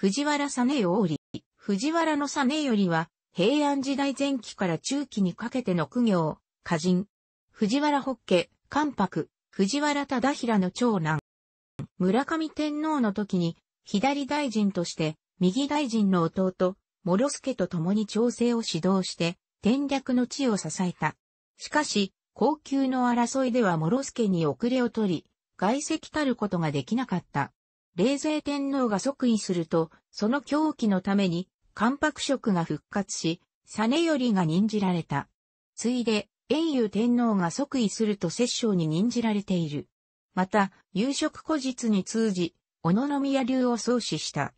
藤原実り、藤原の実りは、平安時代前期から中期にかけての苦行、歌人。藤原北家、関白、藤原忠平の長男。村上天皇の時に、左大臣として、右大臣の弟、諸助と共に調整を指導して、転略の地を支えた。しかし、高級の争いでは諸助に遅れを取り、外籍たることができなかった。冷泉天皇が即位すると、その狂気のために、関白色が復活し、サネよりが任じられた。ついで、遠遊天皇が即位すると摂政に任じられている。また、夕食古日に通じ、小野宮流を創始した。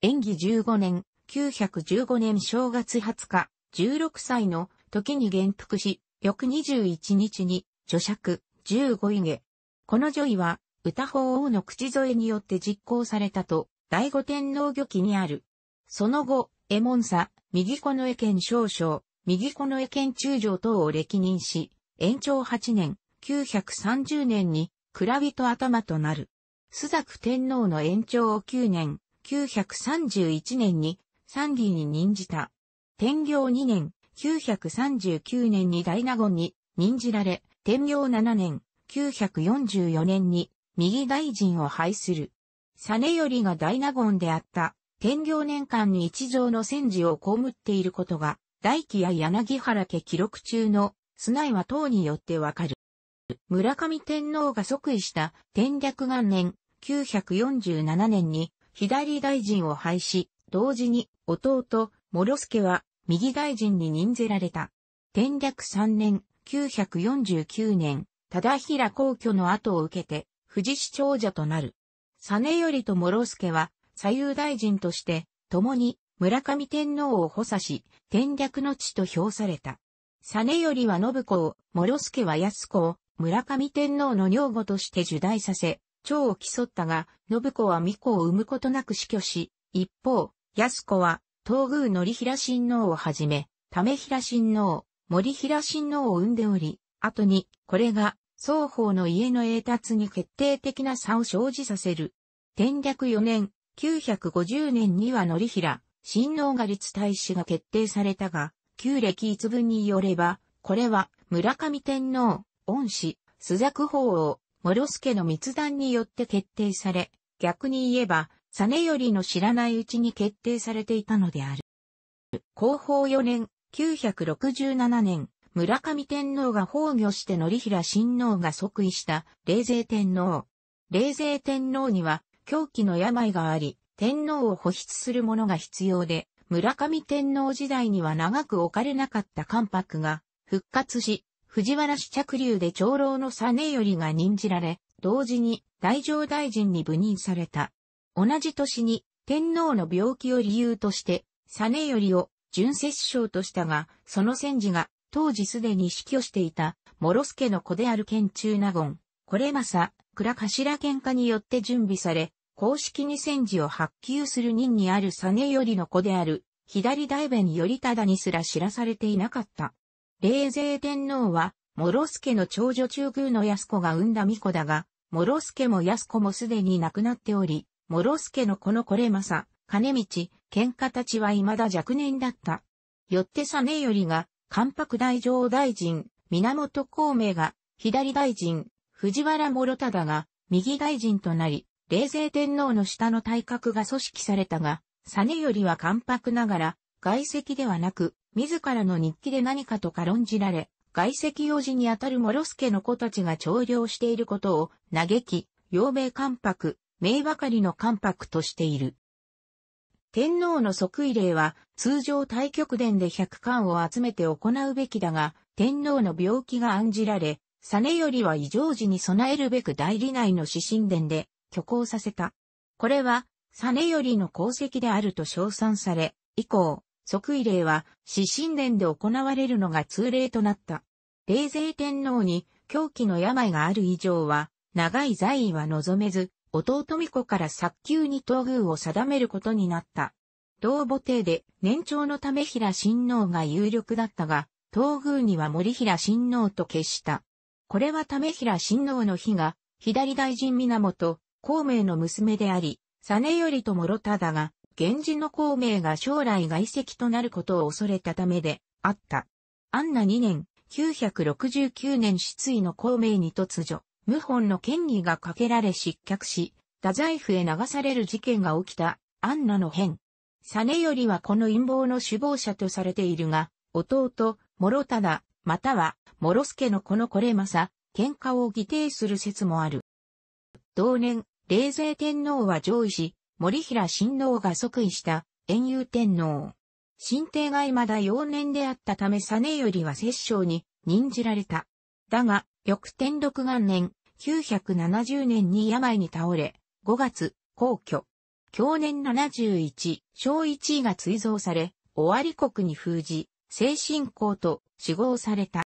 演技15年、915年正月20日、16歳の時に元服し、翌21日に、女爵、15位下。この女位は、歌法王の口添えによって実行されたと、第五天皇御記にある。その後、エモ門佐、右の江県少将、右の江県中将等を歴任し、延長8年、930年に、蔵人頭となる。朱雀天皇の延長を9年、931年に、参議に任じた。天行2年、939年に大納言に任じられ、天行7年、944年に右大臣を廃する。実りが大納言であった天行年間に一条の戦時を被っていることが、大輝や柳原家記録中の砂絵は等によってわかる。村上天皇が即位した天略元年947年に左大臣を廃し、同時に弟、諸助は右大臣に任ぜられた。天略3年949年、忠平皇居の後を受けて、富士市長者となる。実頼と諸助は、左右大臣として、共に村上天皇を補佐し、天略の地と評された。実頼は信子を、諸助は安子を、村上天皇の女房として受代させ、長を競ったが、信子は巫女を産むことなく死去し、一方、安子は、東宮則平親王をはじめ、為平親王、森平親王を産んでおり、後に、これが、双方の家の栄達に決定的な差を生じさせる。天略4年、950年には則平、新能が立大使が決定されたが、旧歴一文によれば、これは村上天皇、恩師、須作法王、諸助の密談によって決定され、逆に言えば、よ頼の知らないうちに決定されていたのである。広報4年、967年、村上天皇が崩御して則平親王が即位した、冷泉天皇。冷泉天皇には、狂気の病があり、天皇を保筆するものが必要で、村上天皇時代には長く置かれなかった関白が復活し、藤原氏着流で長老の実頼が任じられ、同時に大乗大臣に部任された。同じ年に天皇の病気を理由として、実頼を準摂政としたが、その戦時が当時すでに死去していた、諸助の子である県中納言、これまさ、倉頭県下によって準備され、公式に戦時を発給する任にある実よりの子である、左大弁よりただにすら知らされていなかった。冷勢天皇は、諸助の長女中宮の安子が産んだ巫女だが、諸助も安子もすでに亡くなっており、諸助の子のこれまさ、金道、喧嘩たちは未だ若年だった。よって実よりが、関白大上大臣、源孔明が、左大臣、藤原諸忠が、右大臣となり、冷静天皇の下の体格が組織されたが、実りは関白ながら、外籍ではなく、自らの日記で何かと軽んじられ、外籍用事にあたる諸助の子たちが徴領していることを、嘆き、陽明関白、名ばかりの関白としている。天皇の即位令は、通常太極殿で100巻を集めて行うべきだが、天皇の病気が案じられ、実りは異常時に備えるべく代理内の指針殿で挙行させた。これは、実りの功績であると称賛され、以降、即位礼は指針殿で行われるのが通例となった。冷泉天皇に狂気の病がある以上は、長い在位は望めず、弟巫女から早急に東宮を定めることになった。同母帝で年長のため平親王が有力だったが、東宮には森平親王と決した。これはめ平親王の日が、左大臣源、孔明の娘であり、実頼と諸忠が、源氏の孔明が将来外籍となることを恐れたためで、あった。安奈2年、969年失意の孔明に突如、謀反の権威がかけられ失脚し、太宰府へ流される事件が起きた、安奈の変。サネよりはこの陰謀の首謀者とされているが、弟、諸忠、または、諸助のこのこれまさ、喧嘩を議定する説もある。同年、冷泉天皇は上位し、森平親王が即位した、遠遊天皇。新帝がまだ幼年であったためサネよりは摂政に任じられた。だが、翌天禄元年、970年に病に倒れ、5月、皇居、享年71、小1位が追贈され、尾張国に封じ、精神公と死亡された。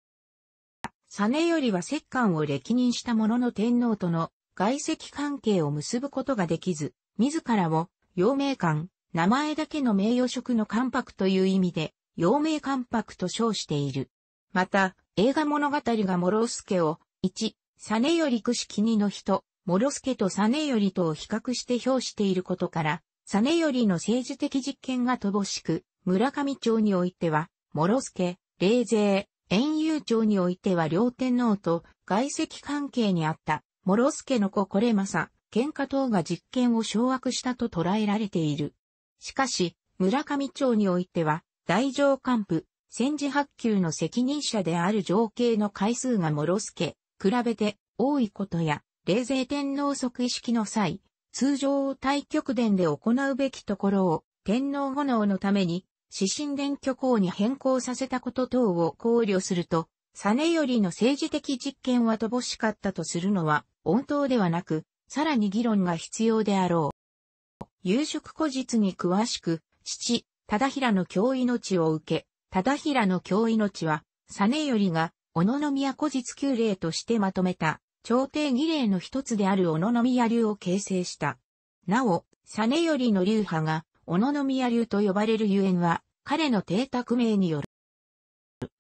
サネよりは摂関を歴任したものの天皇との外籍関係を結ぶことができず、自らを、陽明官、名前だけの名誉職の関白という意味で、陽明関白と称している。また、映画物語が諸助を、1、より九式にの人、諸助と実リとを比較して表していることから、実リの政治的実験が乏しく、村上町においては、諸助、霊勢、遠遊町においては両天皇と外籍関係にあった、諸助の子これまさ、喧嘩等が実験を掌握したと捉えられている。しかし、村上町においては、大上官府、戦時発給の責任者である情景の回数が諸助、比べて多いことや、冷静天皇即位式の際、通常対極殿で行うべきところを、天皇後能のために、死神殿虚構に変更させたこと等を考慮すると、実りの政治的実験は乏しかったとするのは、温当ではなく、さらに議論が必要であろう。夕食古日に詳しく、父、忠平の教命を受け、忠平の教命は、実りが、小野宮古実旧例としてまとめた、朝廷儀礼の一つである小野宮流を形成した。なお、サネよりの流派が、小野宮流と呼ばれるゆえんは、彼の邸宅名による。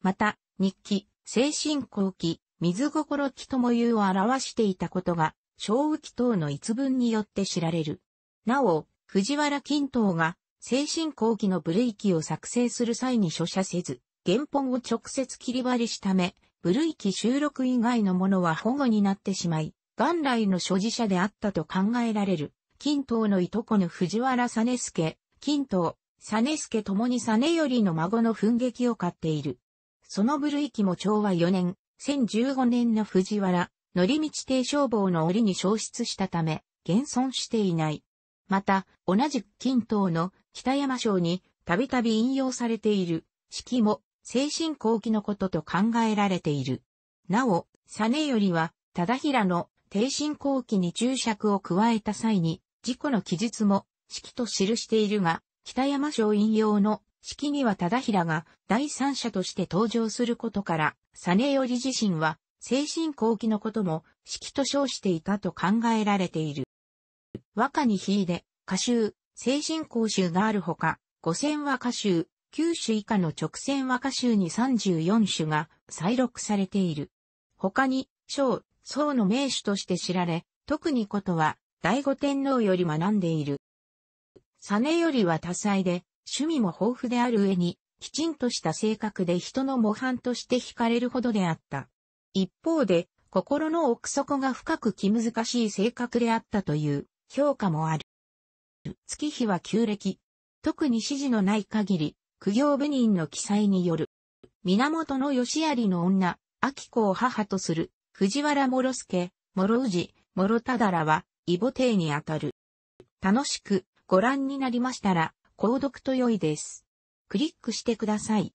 また、日記、精神後期、水心期とも言うを表していたことが、小雨期等の一文によって知られる。なお、藤原金等が、精神後期のブレーキを作成する際に書写せず、原本を直接切り張りしため、ブルイ収録以外のものは保護になってしまい、元来の所持者であったと考えられる、金刀のいとこの藤原実助、金刀、実助ともに実頼の孫の奮撃を買っている。その部類記も昭和4年、1015年の藤原、乗道定消防の折に消失したため、現存していない。また、同じく金刀の北山省にたびたび引用されている、式も精神後期のことと考えられている。なお、サネよりは、忠平の低神後期に注釈を加えた際に、事故の記述も、式と記しているが、北山省引用の式には忠平が第三者として登場することから、サネより自身は、精神後期のことも、式と称していたと考えられている。和歌に秀で、歌集、精神講習があるほか、五千和歌集、9種以下の直線和歌集に34種が再録されている。他に、小、宋の名手として知られ、特にことは、醍醐天皇より学んでいる。サネよりは多彩で、趣味も豊富である上に、きちんとした性格で人の模範として惹かれるほどであった。一方で、心の奥底が深く気難しい性格であったという評価もある。月日は旧暦。特に指示のない限り、苦行部人の記載による。源義有の女、秋子を母とする、藤原諸助、諸氏、諸忠らは、異母帝にあたる。楽しくご覧になりましたら、購読と良いです。クリックしてください。